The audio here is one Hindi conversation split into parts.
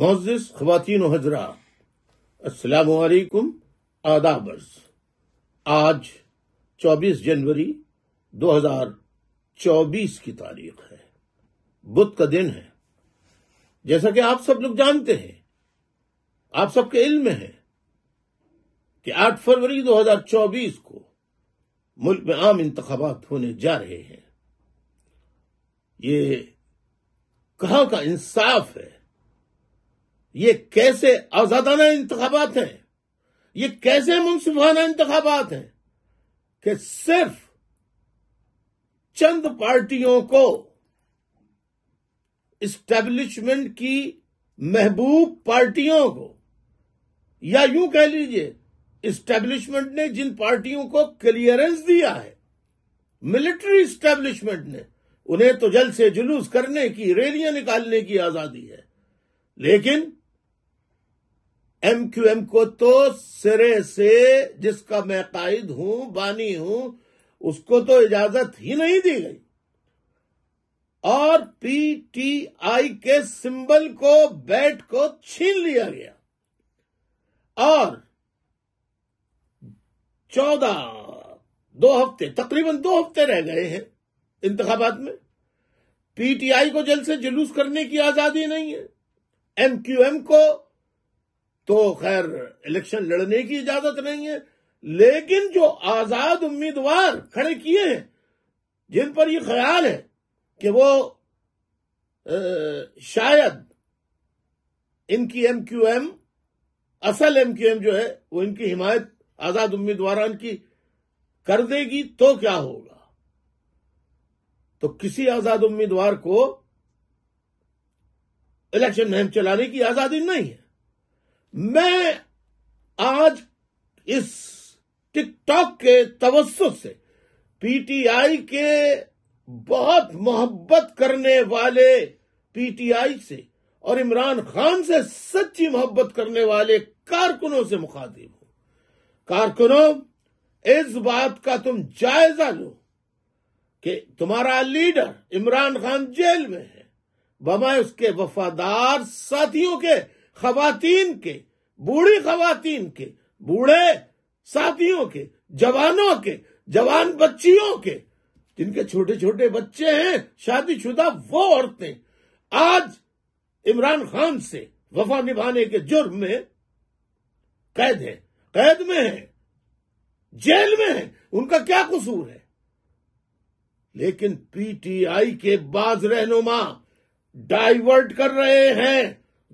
मोजिस खुवान असलाम असलकुम आदाबर्स आज 24 जनवरी 2024 की तारीख है बुध का दिन है जैसा कि आप सब लोग जानते हैं आप सबके इल्म में है कि 8 फरवरी 2024 को मुल्क में आम इंतबात होने जा रहे हैं ये कहा का इंसाफ है ये कैसे आजादाना इंतबात हैं ये कैसे मुनसिफाना इंतबात हैं कि सिर्फ चंद पार्टियों को इस्टेब्लिशमेंट की महबूब पार्टियों को या यूं कह लीजिए इस्टेब्लिशमेंट ने जिन पार्टियों को क्लियरेंस दिया है मिलिट्री इस्टेब्लिशमेंट ने उन्हें तो जल से जुलूस करने की रैलियां निकालने की आजादी है लेकिन एम क्यू एम को तो सिरे से जिसका मैं कायद हूं बानी हूं उसको तो इजाजत ही नहीं दी गई और पीटीआई के सिंबल को बैट को छीन लिया गया और चौदह दो हफ्ते तकरीबन दो हफ्ते रह गए हैं इंतखाबात में पीटीआई को जल से जुलूस करने की आजादी नहीं है एमक्यूएम को तो खैर इलेक्शन लड़ने की इजाजत नहीं है लेकिन जो आजाद उम्मीदवार खड़े किए हैं जिन पर यह ख्याल है कि वो आ, शायद इनकी एम क्यू एम असल एम क्यू एम जो है वो इनकी हिमायत आजाद उम्मीदवार की कर देगी तो क्या होगा तो किसी आजाद उम्मीदवार को इलेक्शन मुहिम चलाने की आजादी नहीं है मैं आज इस टिकटॉक के तवस्त से पीटीआई के बहुत मोहब्बत करने वाले पीटीआई से और इमरान खान से सच्ची मोहब्बत करने वाले कारकुनों से मुखातिब हूं कारकुनों इस बात का तुम जायजा लो कि तुम्हारा लीडर इमरान खान जेल में है बमाए उसके वफादार साथियों के खातन के बूढ़ी खातन के बूढ़े साथियों के जवानों के जवान बच्चियों के जिनके छोटे छोटे बच्चे हैं शादीशुदा वो औरतें आज इमरान खान से वफा निभाने के जुर्म में कैद है कैद में है जेल में है उनका क्या कसूर है लेकिन पीटीआई के बाज रहनुमा डाइवर्ट कर रहे हैं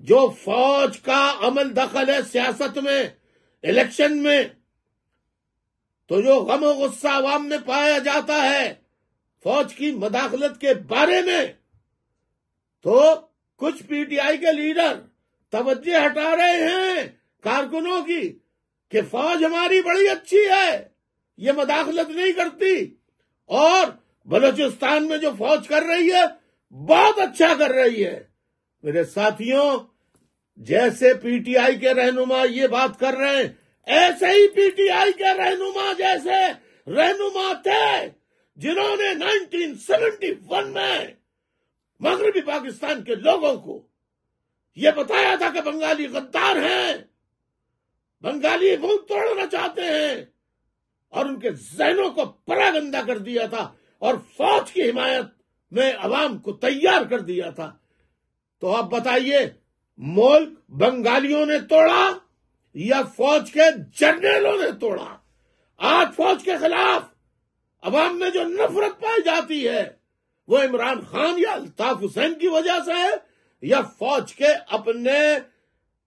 जो फौज का अमल दखल है सियासत में इलेक्शन में तो जो गम गुस्सा आवाम में पाया जाता है फौज की मदाखलत के बारे में तो कुछ पीटीआई के लीडर तवज्जे हटा रहे हैं कारकुनों की कि फौज हमारी बड़ी अच्छी है ये मदाखलत नहीं करती और बलूचिस्तान में जो फौज कर रही है बहुत अच्छा कर रही है मेरे साथियों जैसे पीटीआई के रहनुमा ये बात कर रहे हैं ऐसे ही पीटीआई के रहनुमा जैसे रहनुमा थे जिन्होंने 1971 में मगरबी पाकिस्तान के लोगों को यह बताया था कि बंगाली गद्दार हैं बंगाली मुंह तोड़ना चाहते हैं और उनके जहनों को परागंदा कर दिया था और फौज की हिमायत में अवाम को तैयार कर दिया था तो आप बताइए मुल्क बंगालियों ने तोड़ा या फौज के जनरलों ने तोड़ा आज फौज के खिलाफ अवाम में जो नफरत पाई जाती है वो इमरान खान या अल्ताफ हुसैन की वजह से है या फौज के अपने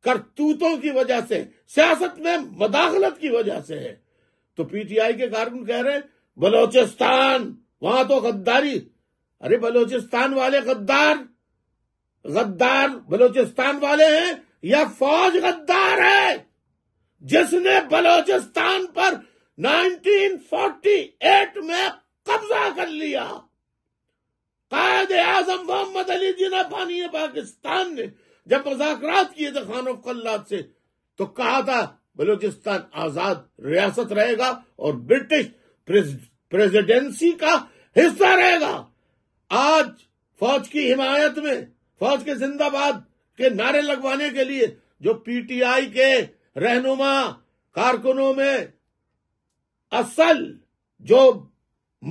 करतूतों की वजह से सियासत में मदाखलत की वजह से है तो पीटीआई के कारकुन कह रहे हैं बलोचिस्तान वहां तो गद्दारी अरे बलोचिस्तान वाले गद्दार गद्दार बलोचिस्तान वाले हैं या फौज गद्दार है जिसने बलोचिस्तान पर 1948 में कब्जा कर लिया कायद आजम मोहम्मद अली जिना पानी पाकिस्तान ने जब मुजाकरात किए थे खान कल्लाद से तो कहा था बलोचिस्तान आजाद रियासत रहेगा और ब्रिटिश प्रेसिडेंसी का हिस्सा रहेगा आज फौज की हिमायत में फौज के जिंदाबाद के नारे लगवाने के लिए जो पीटीआई के रहनुमा कारकुनों में असल जो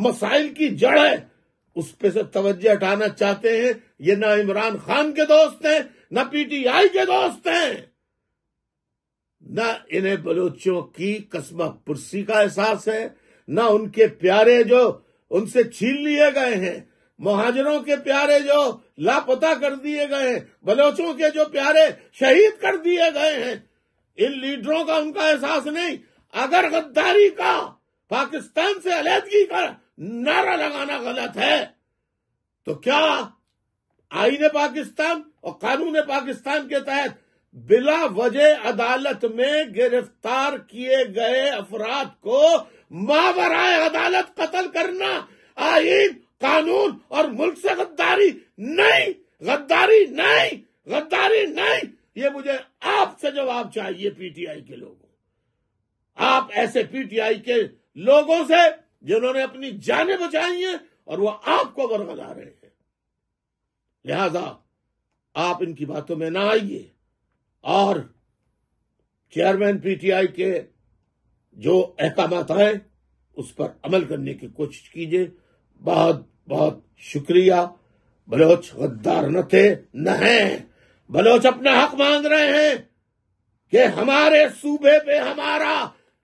मसाइल की जड़ है उस पे से तवज्जो हटाना चाहते हैं ये ना इमरान खान के दोस्त हैं ना पीटीआई के दोस्त हैं ना इन्हें बलोचियों की कस्मा पुरसी का एहसास है ना उनके प्यारे जो उनसे छीन लिए गए हैं महाजरों के प्यारे जो लापता कर दिए गए हैं बलोचों के जो प्यारे शहीद कर दिए गए हैं इन लीडरों का उनका एहसास नहीं अगर गद्दारी का पाकिस्तान से अलहदगी का नारा लगाना गलत है तो क्या आईने पाकिस्तान और कानून पाकिस्तान के तहत बिला वजह अदालत में गिरफ्तार किए गए अफराद को मावराए अदालत कत्ल करना आईन कानून और मुल्क से गद्दारी नहीं गद्दारी नहीं गद्दारी नहीं ये मुझे आपसे जवाब चाहिए पीटीआई के लोगों आप ऐसे पीटीआई के लोगों से जिन्होंने अपनी जानें बचाई हैं और वो आपको बरगला रहे हैं लिहाजा आप इनकी बातों में ना आइए और चेयरमैन पीटीआई के जो अहकाम आए उस पर अमल करने की कोशिश कीजिए बहुत बहुत शुक्रिया बलोच गद्दार न थे न हैं बलोच अपना हक मांग रहे हैं कि हमारे सूबे पे हमारा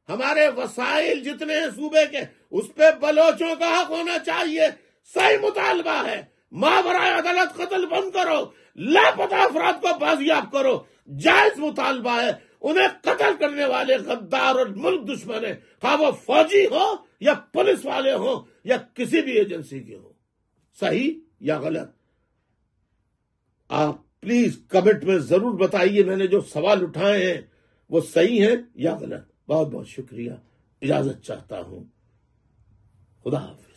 हमारे वसाइल जितने सूबे के उस पे बलोचों का हक होना चाहिए सही मुतालबा है मावरा अदालत कतल बंद करो लापता अफराद को बाजियाब करो जायज मुतालबा है उन्हें कतल करने वाले गद्दार और मुल्क दुश्मन है हाँ वो फौजी हो या पुलिस वाले हो या किसी भी एजेंसी के हो सही या गलत आप प्लीज कमेंट में जरूर बताइए मैंने जो सवाल उठाए हैं वो सही है या गलत बहुत बहुत शुक्रिया इजाजत चाहता हूं खुदा हाफिज